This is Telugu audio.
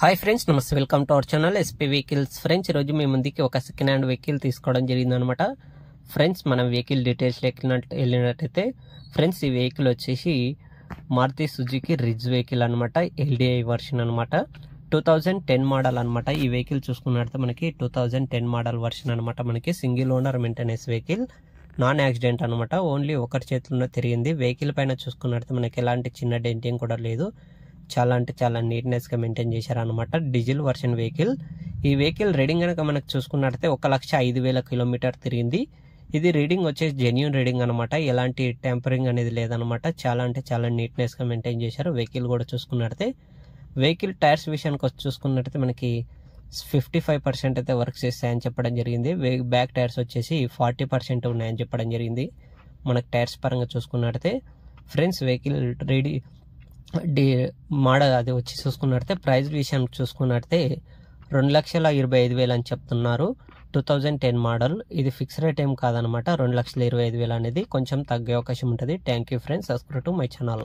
హాయ్ ఫ్రెండ్స్ నమస్తే welcome to our channel SP vehicles friends ఈరోజు మీ ముందుకి ఒక సెకండ్ హ్యాండ్ వెహికల్ తీసుకోవడం జరిగింది అనమాట ఫ్రెండ్స్ మనం వెహికల్ డీటెయిల్స్ ఎక్కినట్టు వెళ్ళినట్టయితే ఫ్రెండ్స్ ఈ వెహికల్ వచ్చేసి మారుతి సుజుకి రిజ్ వెహికల్ అనమాట ఎల్డిఐ వర్షన్ అనమాట టూ థౌజండ్ టెన్ మోడల్ అనమాట ఈ వెహికల్ చూసుకున్నట్టు మనకి two thousand ten model version అనమాట మనకి single owner maintenance vehicle non accident అనమాట ఓన్లీ ఒకరి చేతిలోనే తిరిగింది వెహికల్ పైన చూసుకున్నట్టు మనకి ఎలాంటి చిన్న డెంటింగ్ కూడా లేదు చాలా అంటే చాలా నీట్నెస్గా మెయింటైన్ చేశారు అనమాట డీజిల్ వర్షన్ వెహికల్ ఈ వెహికల్ రీడింగ్ కనుక మనకు చూసుకున్నట్టయితే ఒక లక్ష ఐదు వేల కిలోమీటర్ తిరిగింది ఇది రీడింగ్ వచ్చేసి జెన్యున్ రీడింగ్ అనమాట ఎలాంటి టెంపరింగ్ అనేది లేదనమాట చాలా అంటే చాలా నీట్నెస్గా మెయింటైన్ చేశారు వెహికల్ కూడా చూసుకున్నట్టయితే వెహికల్ టైర్స్ విషయానికి వచ్చి చూసుకున్నట్టయితే మనకి ఫిఫ్టీ ఫైవ్ పర్సెంట్ అయితే వర్క్ చేస్తాయని చెప్పడం జరిగింది బ్యాక్ టైర్స్ వచ్చేసి ఫార్టీ పర్సెంట్ ఉన్నాయని చెప్పడం జరిగింది మనకు టైర్స్ పరంగా చూసుకున్నట్టయితే friends vehicle reading D model అది వచ్చి చూసుకున్నట్టే ప్రైజ్ విషయానికి చూసుకున్నట్టే రెండు లక్షల ఇరవై ఐదు వేలు అని చెప్తున్నారు టూ థౌజండ్ టెన్ మోడల్ ఇది ఫిక్స్ రేట్ ఏం కాదనమాట రెండు లక్షల ఇరవై ఐదు వేలు అనేది కొంచెం తగ్గే అవకాశం ఉంటుంది thank you friends subscribe to my channel